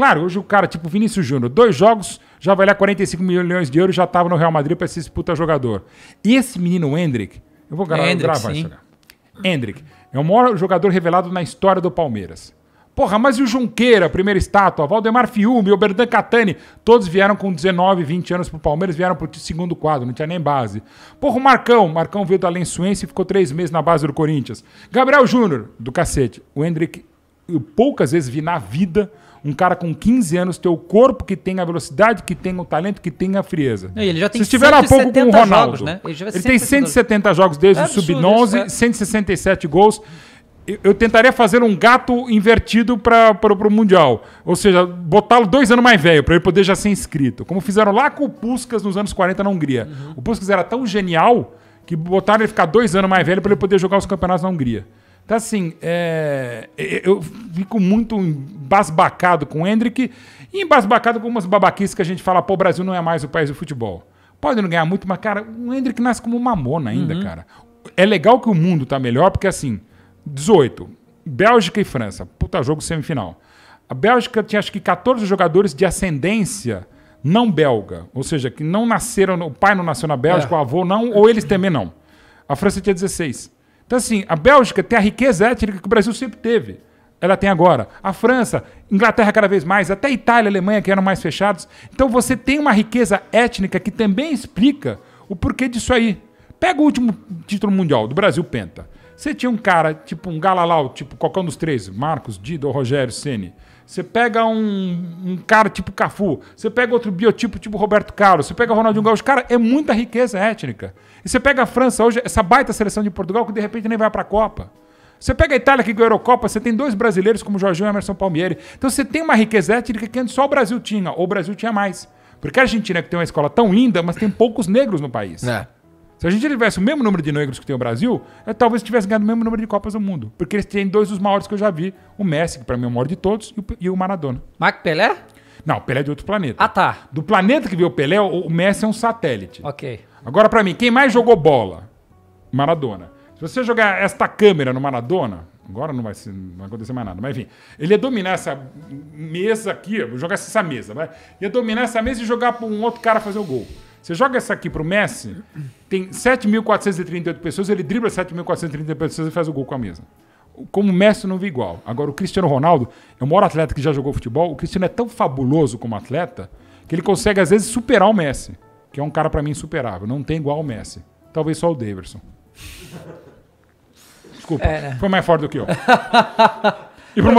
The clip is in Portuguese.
Claro, hoje o cara, tipo Vinícius Júnior, dois jogos, já vai lá 45 milhões de euros, já estava no Real Madrid para se disputa jogador. E esse menino Hendrick, eu vou gravar, Hendrick, gravar sim. isso. Hendrick é o maior jogador revelado na história do Palmeiras. Porra, mas e o Junqueira, primeira estátua, Valdemar Fiume, o Berdan Catani, todos vieram com 19, 20 anos pro Palmeiras, vieram pro segundo quadro, não tinha nem base. Porra, o Marcão, Marcão veio da Lensuense e ficou três meses na base do Corinthians. Gabriel Júnior, do cacete. O Hendrick poucas vezes vi na vida um cara com 15 anos ter o corpo que tem a velocidade, que tem o talento, que tem a frieza. E ele já tem Se estiver há pouco com o Ronaldo. Jogos, né? Ele, ele tem 170 jogos desde é o Sub-11, é. 167 gols. Eu, eu tentaria fazer um gato invertido para o Mundial. Ou seja, botá-lo dois anos mais velho, para ele poder já ser inscrito. Como fizeram lá com o Puskas nos anos 40 na Hungria. Uhum. O Puskas era tão genial que botaram ele ficar dois anos mais velho para ele poder jogar os campeonatos na Hungria. Então, assim, é, eu fico muito embasbacado com o Hendrick e embasbacado com umas babaquices que a gente fala, pô, o Brasil não é mais o país do futebol. Pode não ganhar muito, mas, cara, o Hendrick nasce como mamona ainda, uhum. cara. É legal que o mundo tá melhor, porque, assim, 18, Bélgica e França, puta jogo semifinal. A Bélgica tinha, acho que, 14 jogadores de ascendência não belga, ou seja, que não nasceram, o pai não nasceu na Bélgica, é. o avô não, ou eles também não. A França tinha 16. Então, assim, a Bélgica tem a riqueza étnica que o Brasil sempre teve. Ela tem agora. A França, Inglaterra cada vez mais, até Itália e Alemanha que eram mais fechados. Então você tem uma riqueza étnica que também explica o porquê disso aí. Pega o último título mundial do Brasil Penta. Você tinha um cara, tipo um Galalau, tipo qualquer um dos três, Marcos, Dido, Rogério, Ceni. Você pega um, um, cara tipo Cafu, você pega outro biotipo tipo Roberto Carlos, você pega Ronaldinho Gaúcho. Cara, é muita riqueza étnica. E você pega a França hoje, essa baita seleção de Portugal que de repente nem vai para a Copa. Você pega a Itália que ganhou a Eurocopa, você tem dois brasileiros como Jorginho e Emerson Palmieri. Então você tem uma riqueza étnica que antes só o Brasil tinha, ou o Brasil tinha mais. Porque a Argentina que tem uma escola tão linda, mas tem poucos negros no país. É. Se a gente tivesse o mesmo número de negros que tem o Brasil, eu, é, talvez tivesse ganhado o mesmo número de Copas do Mundo. Porque eles têm dois dos maiores que eu já vi: o Messi, que pra mim é o maior de todos, e o, Maradona. Marco Pelé? Não, Pelé é de outro planeta. Ah, tá. Do planeta que veio o Pelé, o Messi é um satélite. Ok. Agora, para mim, quem mais jogou bola? Maradona. Se você jogar esta câmera no Maradona, agora não vai, ser, não vai acontecer mais nada, mas enfim, ele ia dominar essa mesa aqui, jogar essa mesa, vai. Ia dominar essa mesa e jogar para um outro cara fazer o gol. Você joga essa aqui pro Messi, tem 7.438 pessoas, ele dribla 7.438 pessoas e faz o gol com a mesa. Como o Messi não vi igual. Agora, o Cristiano Ronaldo é o maior atleta que já jogou futebol. O Cristiano é tão fabuloso como atleta que ele consegue, às vezes, superar o Messi, que é um cara, para mim, insuperável. Não tem igual o Messi. Talvez só o Daverson. Desculpa, é, né? foi mais forte do que eu. e pro